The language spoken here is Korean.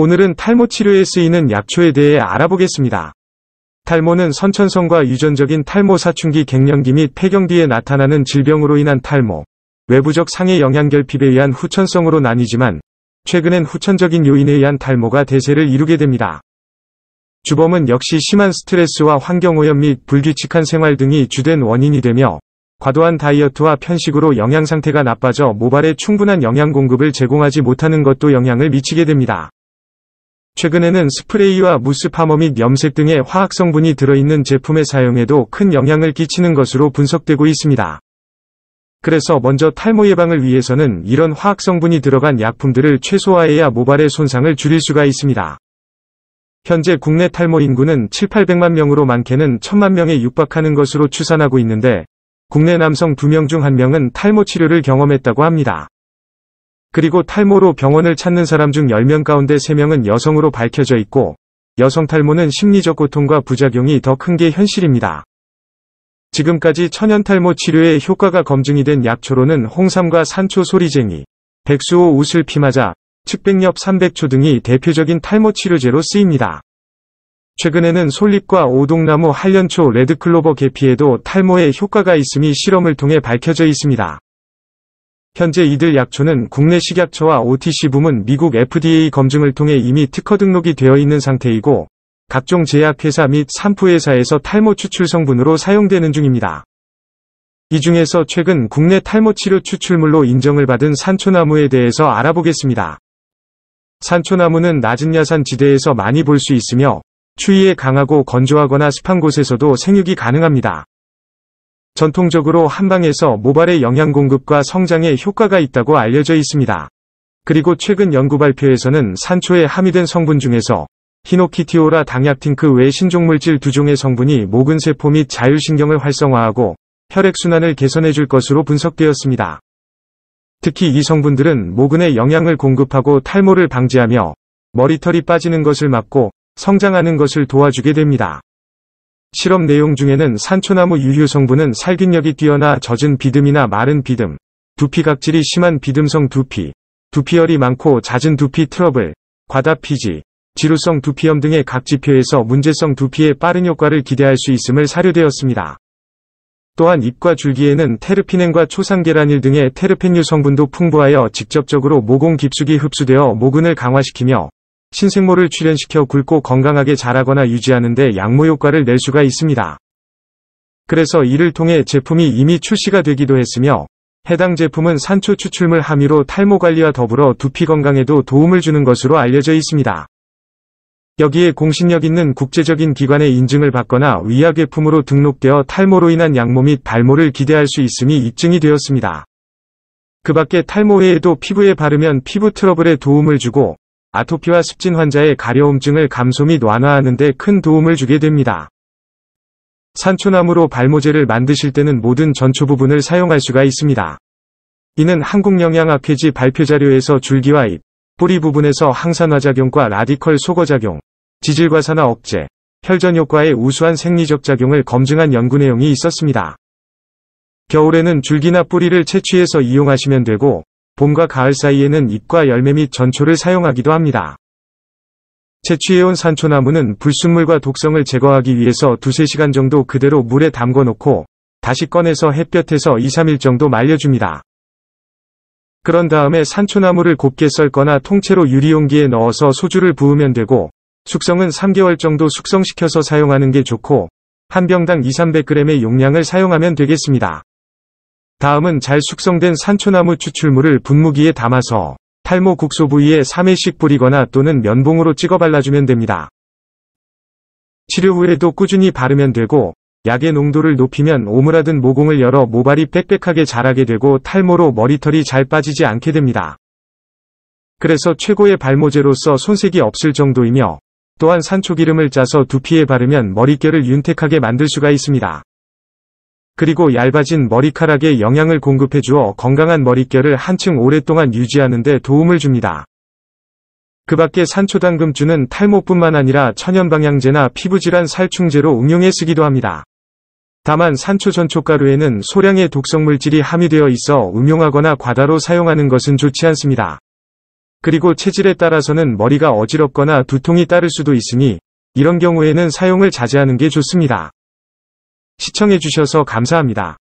오늘은 탈모 치료에 쓰이는 약초에 대해 알아보겠습니다. 탈모는 선천성과 유전적인 탈모 사춘기 갱년기 및 폐경기에 나타나는 질병으로 인한 탈모, 외부적 상해 영양결핍에 의한 후천성으로 나뉘지만 최근엔 후천적인 요인에 의한 탈모가 대세를 이루게 됩니다. 주범은 역시 심한 스트레스와 환경오염 및 불규칙한 생활 등이 주된 원인이 되며 과도한 다이어트와 편식으로 영양 상태가 나빠져 모발에 충분한 영양 공급을 제공하지 못하는 것도 영향을 미치게 됩니다. 최근에는 스프레이와 무스 파머 및 염색 등의 화학성분이 들어있는 제품의 사용에도 큰 영향을 끼치는 것으로 분석되고 있습니다. 그래서 먼저 탈모 예방을 위해서는 이런 화학성분이 들어간 약품들을 최소화해야 모발의 손상을 줄일 수가 있습니다. 현재 국내 탈모 인구는 7, 800만 명으로 많게는 1 0 0 0만 명에 육박하는 것으로 추산하고 있는데 국내 남성 2명 중 1명은 탈모 치료를 경험했다고 합니다. 그리고 탈모로 병원을 찾는 사람 중 10명 가운데 3명은 여성으로 밝혀져 있고 여성 탈모는 심리적 고통과 부작용이 더 큰 게 현실입니다. 지금까지 천연탈모 치료에 효과가 검증이 된 약초로는 홍삼과 산초 소리쟁이, 백수호 우슬 피마자, 측백엽 300초 등이 대표적인 탈모 치료제로 쓰입니다. 최근에는 솔잎과 오동나무 한련초 레드클로버 계피에도 탈모에 효과가 있음이 실험을 통해 밝혀져 있습니다. 현재 이들 약초는 국내 식약처와 OTC 부문 미국 FDA 검증을 통해 이미 특허 등록이 되어 있는 상태이고 각종 제약회사 및 산부회사에서 탈모 추출 성분으로 사용되는 중입니다. 이 중에서 최근 국내 탈모 치료 추출물로 인정을 받은 산초나무에 대해서 알아보겠습니다. 산초나무는 낮은 야산 지대에서 많이 볼 수 있으며 추위에 강하고 건조하거나 습한 곳에서도 생육이 가능합니다. 전통적으로 한방에서 모발의 영양 공급과 성장에 효과가 있다고 알려져 있습니다. 그리고 최근 연구 발표에서는 산초에 함유된 성분 중에서 히노키티오라 당약팅크외 신종물질 두 종의 성분이 모근세포 및 자율신경을 활성화하고 혈액순환을 개선해줄 것으로 분석되었습니다. 특히 이 성분들은 모근에 영양을 공급하고 탈모를 방지하며 머리털이 빠지는 것을 막고 성장하는 것을 도와주게 됩니다. 실험 내용 중에는 산초나무 유효 성분은 살균력이 뛰어나 젖은 비듬이나 마른 비듬, 두피 각질이 심한 비듬성 두피, 두피열이 많고 잦은 두피 트러블, 과다 피지, 지루성 두피염 등의 각 지표에서 문제성 두피의 빠른 효과를 기대할 수 있음을 사료되었습니다. 또한 잎과 줄기에는 테르피넨과 초상계란일 등의 테르펜류 성분도 풍부하여 직접적으로 모공 깊숙이 흡수되어 모근을 강화시키며 신생모를 출현시켜 굵고 건강하게 자라거나 유지하는 데 양모 효과를 낼 수가 있습니다. 그래서 이를 통해 제품이 이미 출시가 되기도 했으며 해당 제품은 산초 추출물 함유로 탈모 관리와 더불어 두피 건강에도 도움을 주는 것으로 알려져 있습니다. 여기에 공신력 있는 국제적인 기관의 인증을 받거나 의약외품으로 등록되어 탈모로 인한 양모 및 발모를 기대할 수 있음이 입증이 되었습니다. 그 밖에 탈모 외에도 피부에 바르면 피부 트러블에 도움을 주고 아토피와 습진 환자의 가려움증을 감소 및 완화하는 데 큰 도움을 주게 됩니다. 산초나무로 발모제를 만드실 때는 모든 전초 부분을 사용할 수가 있습니다. 이는 한국영양학회지 발표자료에서 줄기와 잎, 뿌리 부분에서 항산화작용과 라디컬 소거작용, 지질과 산화 억제, 혈전효과의 우수한 생리적 작용을 검증한 연구 내용이 있었습니다. 겨울에는 줄기나 뿌리를 채취해서 이용하시면 되고 봄과 가을 사이에는 잎과 열매 및 전초를 사용하기도 합니다. 채취해온 산초나무는 불순물과 독성을 제거하기 위해서 2, 3 시간 정도 그대로 물에 담궈 놓고 다시 꺼내서 햇볕에서 2, 3일 정도 말려줍니다. 그런 다음에 산초나무를 곱게 썰거나 통째로 유리용기에 넣어서 소주를 부으면 되고 숙성은 3개월 정도 숙성시켜서 사용하는 게 좋고 한 병당 2, 300g의 용량을 사용하면 되겠습니다. 다음은 잘 숙성된 산초나무 추출물을 분무기에 담아서 탈모 국소 부위에 3회씩 뿌리거나 또는 면봉으로 찍어 발라주면 됩니다. 치료 후에도 꾸준히 바르면 되고 약의 농도를 높이면 오므라든 모공을 열어 모발이 빽빽하게 자라게 되고 탈모로 머리털이 잘 빠지지 않게 됩니다. 그래서 최고의 발모제로서 손색이 없을 정도이며 또한 산초기름을 짜서 두피에 바르면 머릿결을 윤택하게 만들 수가 있습니다. 그리고 얇아진 머리카락에 영양을 공급해 주어 건강한 머릿결을 한층 오랫동안 유지하는 데 도움을 줍니다. 그 밖에 산초당금주는 탈모뿐만 아니라 천연방향제나 피부질환 살충제로 응용해 쓰기도 합니다. 다만 산초 전초가루에는 소량의 독성물질이 함유되어 있어 응용하거나 과다로 사용하는 것은 좋지 않습니다. 그리고 체질에 따라서는 머리가 어지럽거나 두통이 따를 수도 있으니 이런 경우에는 사용을 자제하는 게 좋습니다. 시청해주셔서 감사합니다.